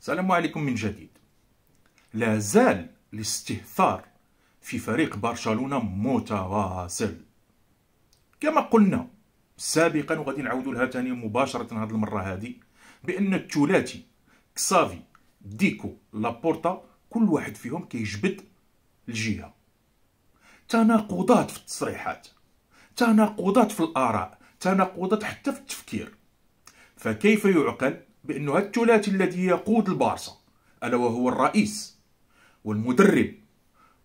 السلام عليكم من جديد لا زال الاستهتار في فريق برشلونة متواصل كما قلنا سابقا وغادي نعاودوا لها ثاني مباشرة هذه المرة هذه بأن الثلاثي كسافي ديكو لابورتا كل واحد فيهم كيجبد الجهة تناقضات في التصريحات تناقضات في الآراء تناقضات حتى في التفكير فكيف يعقل بأنه الثلاثي الذي يقود البارسا ألا وهو الرئيس والمدرب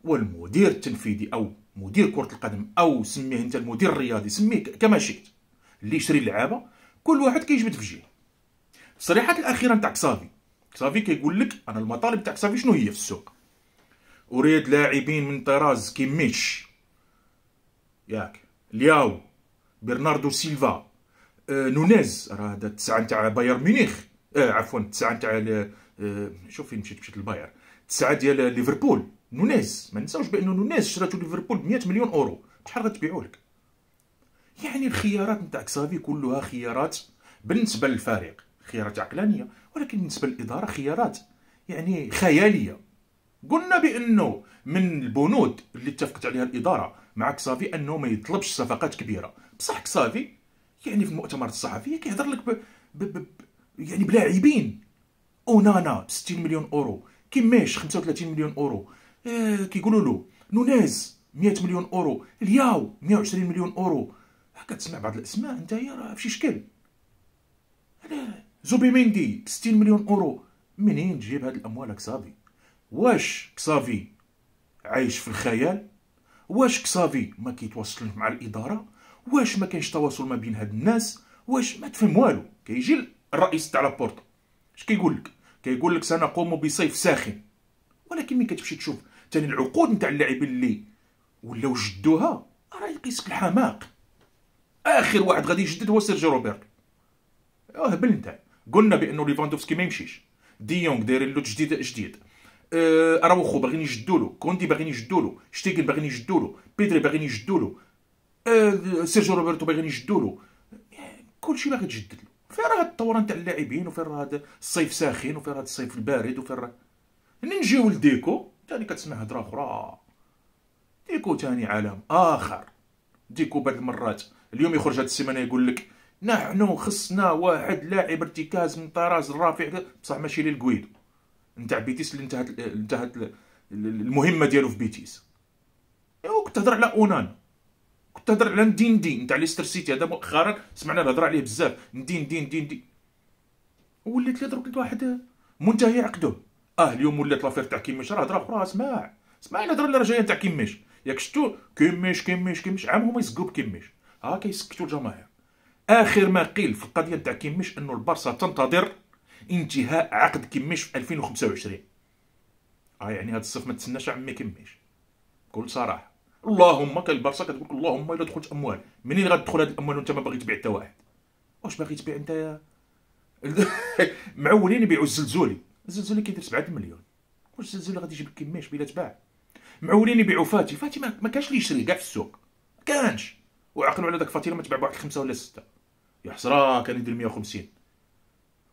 والمدير التنفيذي أو مدير كرة القدم أو سميه أنت المدير الرياضي سميه كما شئت اللي يشري اللعابة كل واحد كيجبد في جهه التصريحات الأخيرة نتاع كسافي كسافي كيقول لك أنا المطالب تاع كسافي شنو هي في السوق أريد لاعبين من طراز كيميتش ياك لياو برناردو سيلفا آه نونيز راه هذا تسعه نتاع بايرن ميونخ آه عفوا تسعة نتاع آه، آه، شوف فين مشيت مشيت للباير تسعة ديال ليفربول نونيز ما نساوش بانه نونيز شراتو ليفربول ب 100 مليون اورو شحال غتبيعوا لك يعني الخيارات نتاع كسافي كلها خيارات بالنسبه للفريق خيارات عقلانيه ولكن بالنسبه للاداره خيارات يعني خياليه قلنا بانه من البنود اللي اتفقت عليها الاداره مع كسافي انه ما يطلبش صفقات كبيره بصح كسافي يعني في المؤتمر الصحفي كيهضر لك ب... ب... ب... يعني بلاعبين اونانا ب 60 مليون اورو كيماش 35 مليون اورو آه كيقولوا له نونيز 100 مليون اورو الياو 120 مليون اورو تسمع بعض الاسماء انت هي راه فشي شكل زوبي مندي 60 مليون اورو منين تجيب هاد الاموال صافي واش كصافي عايش في الخيال واش كصافي ما كيتواصلش مع الاداره واش ما كاينش تواصل ما بين هاد الناس واش ما تفهم والو كيجي الرئيس تاع لابورتو اش كيقول لك كيقول لك سنقوم بصيف ساخن ولكن ملي كتمشي تشوف ثاني العقود نتاع اللاعبين اللي ولاو جدوها راه يقيسك الحماق اخر واحد غادي يجدد هو سيرجي روبرتو اه انت قلنا بانه ليفاندوفسكي ما يمشيش ديونغ يونغ داير له تجديد جديد أه اراوخو باغيين يجدوا له كوندي باغيين يجدوا له شتيغن باغيين يجدوا له بيدري باغيين يجدوا له أه سيرجيو روبرتو باغيين يجدوا له كلشي باغي تجدد له فين راه التوران نتاع اللاعبين وفين راه الصيف ساخن وفين راه الصيف البارد وفين راه نجيو لديكو تاني كتسمع هضره اخرى ديكو تاني عالم اخر ديكو بعد المرات اليوم يخرج هاد السيمانه يقول لك نحن خصنا واحد لاعب ارتكاز من طراز الرافع بصح ماشي للكويدو نتاع بيتيس اللي انتهت انتهت المهمه ديالو في بيتيس ايوا كنت تهضر على اونان تهضر على دين نتاع ليستر سيتي هذا مؤخرا سمعنا الهضره عليه بزاف دين دين ولات لي درك واحد منتهي عقده اه اليوم ولات لافير تاع كيميش راه هضره اخرى اسمع اسمع الهضره اللي جايه تاع كيميش ياك شتو كيميش كيميش كيميش عام هما يسقوا بكيميش ها كيسكتوا الجماهير اخر ما قيل في القضيه تاع كيميش انه البارسا تنتظر انتهاء عقد كيميش في 2025 اه يعني هذا الصيف ما تسناش عمي كيميش بكل صراحه اللهم كالبرصه برشا كتقول اللهم الا دخلت اموال منين غتدخل هاد الاموال وانت ما باغي تبيع حتى واحد واش باغي تبيع انت معولين يبيعوا الزلزولي الزلزولي كيدير 7 مليون واش الزلزولي غادي يجيب لك بلا تباع معولين يبيعوا فاتي فاتي ما كانش اللي يشري كاع في السوق ما كانش وعقلوا على داك فاتي ما تباع بواحد خمسه ولا سته يا حسره كان يدير 150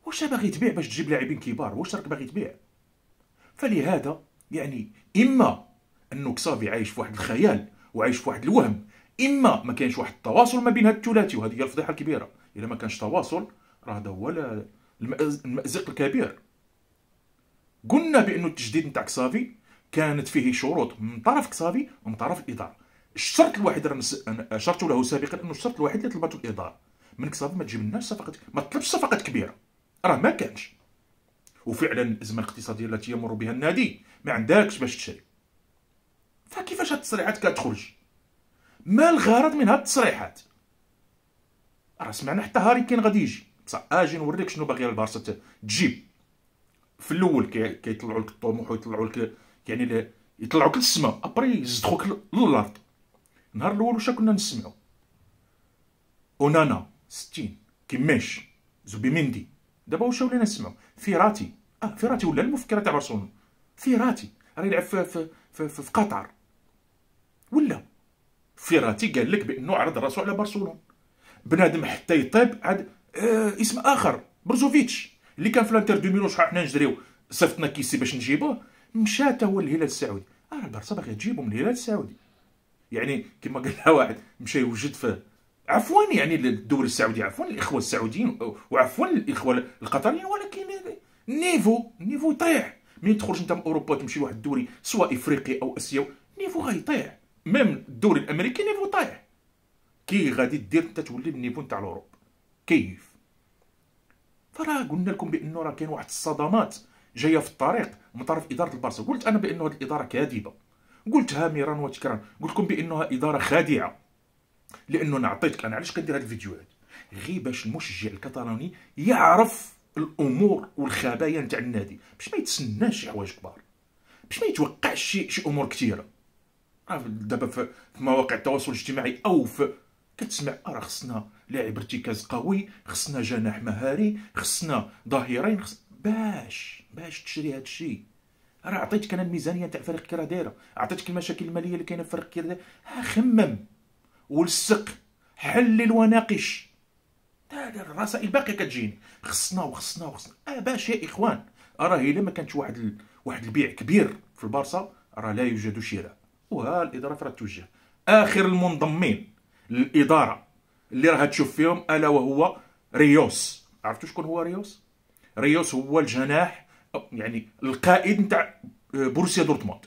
واش باغي تبيع باش تجيب لاعبين كبار واش راك باغي تبيع فلهذا يعني اما انه كصافي عايش في واحد الخيال وعايش في واحد الوهم اما ما كانش واحد التواصل ما بين هاد الثلاثي وهذه هي الفضيحه الكبيره الا ما كانش تواصل راه هذا هو المازق الكبير قلنا بانه التجديد نتاع كصافي كانت فيه شروط من طرف كصافي ومن طرف الاداره الشرط انا اشرت له سابقا انه الشرط الوحيد اللي طلبته الاداره من كصافي ما تجيب لناش صفقات ما تطلبش صفقات كبيره راه ما كانش وفعلا الازمه الاقتصاديه التي يمر بها النادي ما عندكش باش تشري فكيفاش هاد التصريحات كتخرج ما الغرض من هاد التصريحات راه سمعنا حتى هاري كين غادي يجي بصح اجي آه، نوريك شنو باغي البارسا تجيب في الاول كيطلعوا لك الطموح ويطلعوا لك يعني يطلعوا للسماء ابري يزدخوك للارض نهار الاول واش كنا نسمعوا اونانا ستين كماش زوبي مندي دابا واش ولينا نسمعوا فيراتي اه فيراتي ولا المفكره تاع برشلونه فيراتي راه يلعب في في, في, في, في قطر ولا فيراتي قال لك بانه عرض راسو على برشلونه بنادم حتى يطيب عاد آه اسم اخر برزوفيتش اللي كان في الانتر دو ميلون شحال حنا نجريو صيفطنا كيسي باش نجيبوه مشى حتى هو للهلال السعودي آه، راه البرصا باغي تجيبو من الهلال السعودي يعني كما قال لها واحد مشى يوجد في عفوا يعني الدوري السعودي عفوا الاخوه السعوديين وعفوا الاخوه القطريين ولكن النيفو النيفو يطيح مين تخرج انت من اوروبا تمشي لواحد الدوري سواء افريقي او اسيوي النيفو غيطيح ميم الدوري الامريكي نيفو طايح كي غادي دير انت تولي بالنيفو نتاع الاوروب كيف فراه قلنا لكم بانه راه كاين واحد الصدمات جايه في الطريق من طرف اداره البارسا قلت انا بانه هذه الاداره كاذبه قلتها مرارا وتكرارا قلت لكم بانها اداره خادعه لانه انا عطيتك انا علاش كندير هاد الفيديوهات غير باش المشجع الكتالوني يعرف الامور والخبايا نتاع النادي باش ما يتسناش شي حوايج كبار باش ما يتوقعش شي امور كثيره دابا في مواقع التواصل الاجتماعي او في كتسمع راه خصنا لاعب ارتكاز قوي خصنا جناح مهاري خصنا ظهيرين خص... باش باش تشري هذا الشيء راه عطيتك انا الميزانيه تاع فريق راه دايره عطيتك المشاكل الماليه اللي كاينه في فريق فريقك دايره خمم ولصق حلل وناقش الرسائل باقي كتجيني خصنا وخصنا وخصنا اه باش يا اخوان راه الا ما كانش واحد ال... واحد البيع كبير في البارسا راه لا يوجد شراء وها الاداره راه توجه اخر المنضمين للاداره اللي راها تشوف فيهم الا وهو ريوس عرفتوا شكون هو ريوس ريوس هو الجناح يعني القائد نتاع آه، بروسيا دورتموند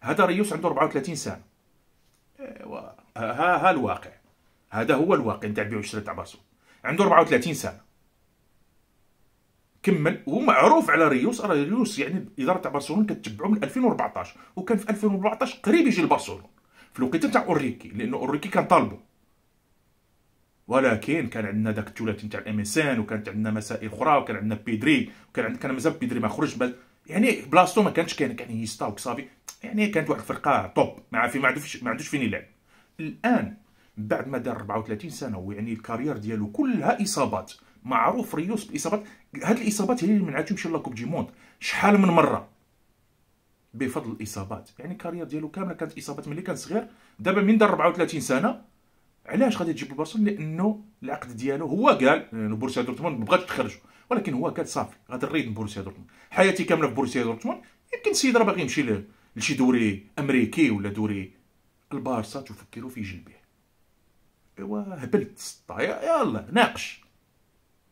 هذا ريوس عنده 34 سنه ايوا آه، ها ها الواقع هذا هو الواقع نتاع بيع وشراء تاع عنده 34 سنه كمل ومعروف على ريوس راه ريوس يعني الاداره تاع برشلونه كتبعو من 2014 وكان في 2014 قريب يجي لبرشلونه في الوقيته تاع اوريكي لانه اوريكي كان طالبه ولكن كان عندنا داك الثلاثي تاع الام اس ان وكانت عندنا مسائل اخرى وكان عندنا بيدري وكان عندنا كان مازال بيدري ما خرج بل يعني بلاصتو ما كانتش كاين كان هيستا وكصافي يعني كانت واحد الفرقه توب ما في ما عندوش ما عندوش فين يلعب الان بعد ما دار 34 سنه ويعني الكارير ديالو كلها اصابات معروف ريوس باصابات هاد الاصابات هي اللي منعته يمشي لاكوب دي موند شحال من مره بفضل الاصابات يعني الكارير ديالو كامله كانت اصابات ملي كان صغير دابا من دار 34 سنه علاش غادي تجيب البرشلونه لانه العقد ديالو هو قال يعني بورسيا دورتموند ما تخرج ولكن هو قال صافي غادي نريد بورسيا دورتموند حياتي كامله في بورسيا دورتموند يمكن السيد راه باغي يمشي لشي دوري امريكي ولا دوري البارسا تفكروا في جلبه ايوا هبلت طيب، يلا ناقش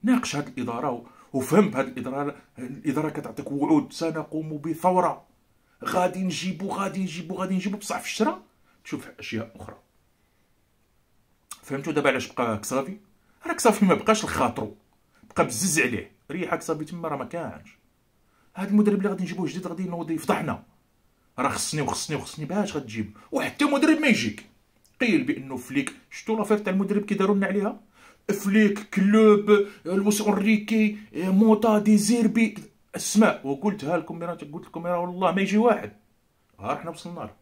ناقش هذه الاداره وفهم بهاد الاداره الاداره كتعطيك وعود سنقوم بثوره غادي نجيبو غادي نجيبو غادي نجيبو بصح في الشرا تشوف اشياء اخرى فهمتوا دابا علاش بقى كصافي راه كصافي ما بقاش لخاطرو بقى بزز عليه ريحه كصافي تما راه ما كانش هاد المدرب اللي غادي نجيبوه جديد غادي ينوض يفضحنا راه خصني وخصني وخصني باش غتجيب وحتى مدرب ما يجيك قيل بانه فليك شتو لافير تاع المدرب كي دارولنا عليها فليك كلوب لويس اوريكي موطا ديزيربي اسمع وقلتها لكم قلت لكم راه والله ما يجي واحد ها رحنا وصلنا له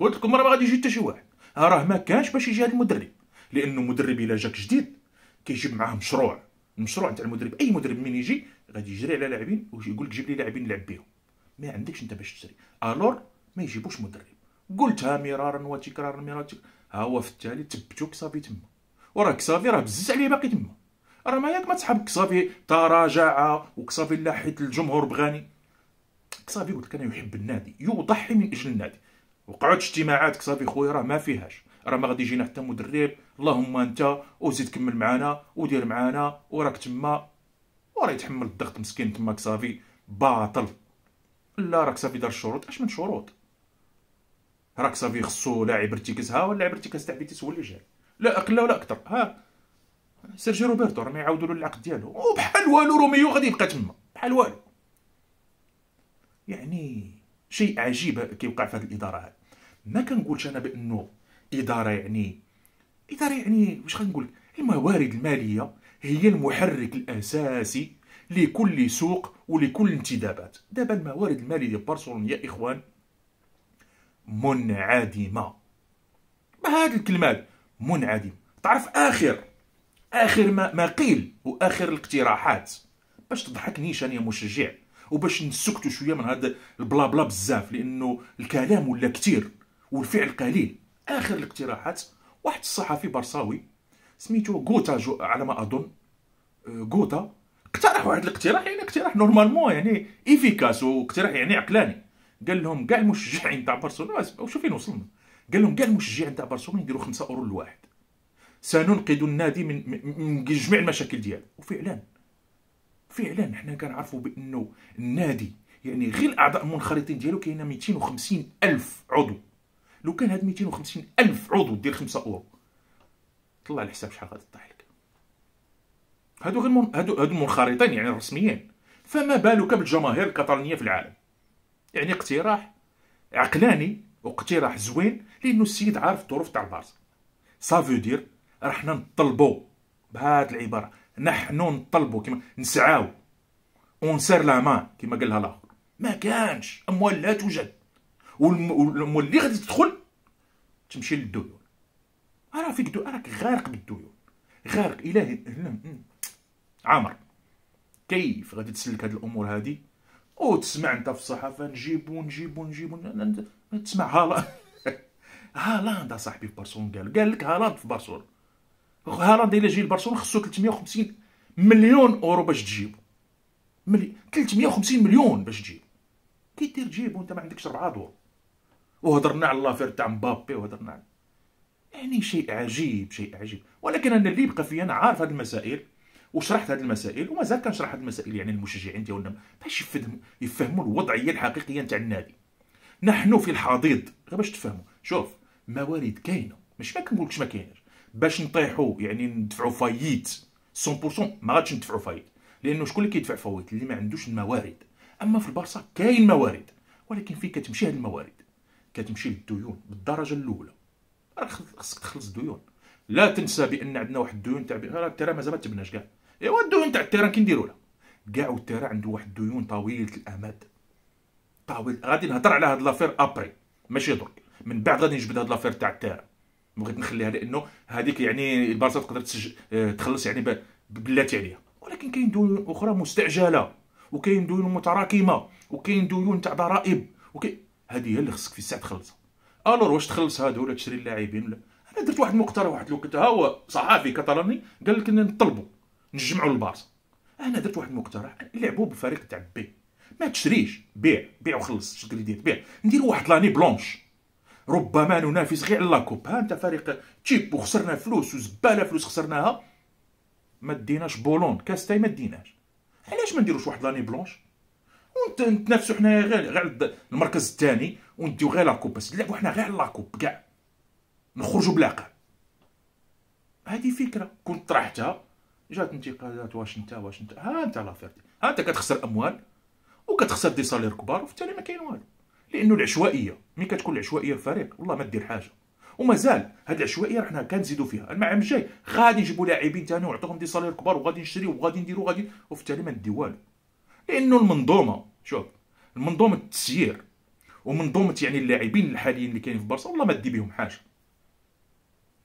قلت لكم راه ما غادي يجي حتى شي واحد راه ما كانش باش يجي هذا المدرب لانه مدرب الا جاك جديد كيجيب معاه مشروع المشروع تاع المدرب اي مدرب من يجي غادي يجري على لاعبين ويقول لك جيب لي لاعبين نلعب بهم ما عندكش انت باش تشري الور ما يجيبوش مدرب قلتها مرارا وتكرارا مرارا ها هو في التالي تبتوك صافي تما وراه كسافي راه بزز عليه باقي تما راه ما ياك ما تسحب كسافي تراجع وكسافي لا حيت الجمهور بغاني كسافي قلت كان انا يحب النادي يضحي من اجل النادي وقعد اجتماعات كسافي خويا راه ما فيهاش راه ما غادي يجينا حتى مدرب اللهم انت وزيد كمل معانا ودير معانا وراك تما وراه يتحمل الضغط مسكين تما كسافي باطل لا راك صافي دار الشروط اش من شروط راك صافي خصو لاعب ارتكاز ها ولا لاعب ارتكاز تاع بيتيس هو اللي جاي لا اقل ولا اكثر ها سيرجي روبرتو راهم يعاودوا له العقد ديالو وبحال والو روميو غادي يبقى تما بحال والو يعني شيء عجيب كيوقع في هذه الاداره هذه ما كنقولش انا بانه اداره يعني اداره يعني واش غنقول الموارد الماليه هي المحرك الاساسي لكل سوق ولكل انتدابات دابا الموارد الماليه ديال برشلونه يا اخوان منعدمه بهذه هاد الكلمات منعدم تعرف اخر اخر ما, ما قيل واخر الاقتراحات باش تضحك نيشان يا مشجع وباش نسكتوا شويه من هذا البلا بلا بزاف لانه الكلام ولا كثير والفعل قليل اخر الاقتراحات واحد الصحفي برصاوي سميتو غوتا على ما اظن آه، غوتا اقترح واحد الاقتراح يعني اقتراح نورمالمون يعني ايفيكاس واقتراح يعني عقلاني قال لهم كاع المشجعين تاع برشلونه وشوفين وصلنا قال لهم كاع المشجعين تاع برشلونه يديروا 5 اورو لواحد سننقذ النادي من من جميع المشاكل ديالو وفعلا فعلا حنا كنعرفوا بانه النادي يعني غير الاعضاء المنخرطين ديالو كاينه 250 الف عضو لو كان هاد 250 الف عضو دير 5 اورو طلع الحساب شحال غادي طيح لك هادو غير من... هادو هادو منخرطين يعني الرسميين فما بالك بالجماهير الكتالونيه في العالم يعني اقتراح عقلاني واقتراح زوين لانه السيد عارف الظروف تاع البارسا سافو دير رحنا نطلبوا بهاد العباره نحن نطلبوا كما نسعاو اونسير لا مان كما قالها الاخر ما كانش اموال لا توجد والاموال اللي غادي تدخل تمشي للديون راه فيك دو راك غارق بالديون غارق الهي عامر كيف غادي تسلك هاد الامور هذه وتسمع انت في الصحافه نجيبو نجيبو نجيبو تسمع هالاند هالاند صاحبي في برشلونه قال قال لك هالاند في برشلونه هالاند الا جي لبرشلونه خصو 350 مليون اورو باش تجيبو ملي 350 مليون باش تجيبو كي دير تجيبو انت ما عندكش ربع دور وهضرنا على لافير تاع مبابي وهضرنا على يعني شيء عجيب شيء عجيب ولكن انا اللي بقى فيا انا عارف هذه المسائل وشرحت هذه المسائل ومازال كنشرح هذه المسائل يعني المشجعين ديالنا باش يفهموا الوضعيه الحقيقيه نتاع النادي نحن في الحضيض غير باش تفهموا شوف موارد كاينه ماشي ما كنقولكش ما كاينش باش نطيحوا يعني ندفعوا فايت 100% ما غاديش ندفعوا فايت لانه شكون اللي كيدفع فايت اللي ما عندوش الموارد اما في البارسا كاين موارد ولكن فين كتمشي هذه الموارد كتمشي للديون بالدرجه الاولى خصك تخلص الديون لا تنسى بان عندنا واحد الديون تاع راه مازال ما تبناش كاع ايوا الديون تاع التيران كي نديرو لها كاع التيران عنده واحد الديون طويله الامد طويل غادي نهضر على هاد لافير ابري ماشي درك من بعد غادي نجبد هاد لافير تاع التيران بغيت نخليها لانه هذيك يعني البارسا تقدر تسج... آه، تخلص يعني بلاتي عليها ولكن كاين ديون اخرى مستعجله وكاين ديون متراكمه وكاين ديون تاع ضرائب وكاين هذه هي اللي خصك في الساعه تخلصها الور واش تخلص هذا ولا تشري اللاعبين ولا انا درت واحد المقترح واحد الوقت ها هو صحافي كتالاني قال لك نطلبوا نجمعوا البارسا انا درت واحد المقترح لعبوا بفريق تاع بي ما تشريش بيع بيع وخلص شكون اللي دير بيع نديروا واحد لاني بلونش ربما ننافس غير على لاكوب ها انت فريق تشيب وخسرنا فلوس وزباله فلوس خسرناها ما ديناش بولون كاستاي ما ديناش علاش ما نديروش واحد لاني بلونش ونتنافسوا حنايا غير غير المركز الثاني ونديو غير لاكوب بس نلعبوا حنا غير لاكوب كاع نخرجوا بلاقه هذه فكره كنت طرحتها جات انتقادات واش انت واش انت ها انت لافيرتي ها انت كتخسر اموال وكتخسر دي سالير كبار وفي التالي ما كاين والو لانه العشوائيه ملي كتكون العشوائيه في والله ما دير حاجه ومازال هاد العشوائيه رحنا كنزيدو فيها المعام الجاي غادي نجيبوا لاعبين ثاني ونعطيهم دي سالير كبار وغادي نشريو وغادي نديرو غادي وفي التالي ما ندي والو لانه المنظومه شوف منظومه التسيير ومنظومه يعني اللاعبين الحاليين اللي كاينين في برشا والله ما دي بهم حاجه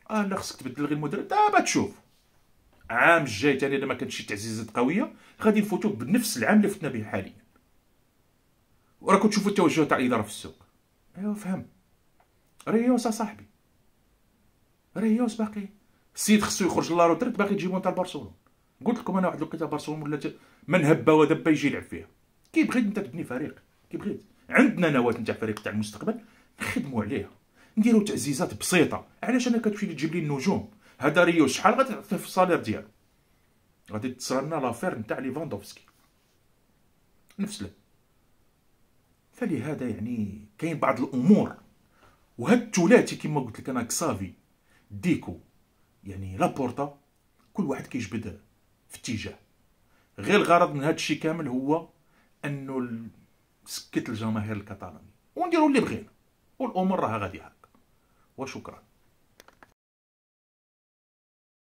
اه لا خصك تبدل غير المدرب دابا تشوف عام الجاي ثاني اذا ما كانت شي تعزيزات قويه غادي نفوتو بنفس العام اللي فتنا به حاليا وراكم تشوفوا التوجه تاع الاداره في السوق ايوا فهم ريوس صاحبي ريوس باقي السيد خصو يخرج لاروترت باقي تجيبو نتا لبرشلونه قلت لكم انا واحد الوقيته برشلونه ولا من هب ودب يجي يلعب فيها كي بغيت انت تبني فريق كي بغيت عندنا نواه نتاع فريق تاع المستقبل نخدموا عليها نديروا تعزيزات بسيطه علاش انا كتمشي تجيب لي النجوم هذا ريو شحال غتعطي في الصالير ديالو غادي تصرنا لافير نتاع ليفاندوفسكي نفس له فلهذا يعني كاين بعض الامور وهاد الثلاثي كما قلت لك انا كسافي ديكو يعني لابورتا كل واحد كيجبد في اتجاه غير الغرض من هاد الشيء كامل هو انه سكت الجماهير الكتالوني ونديروا اللي بغينا والامور راها غادي هكا وشكرا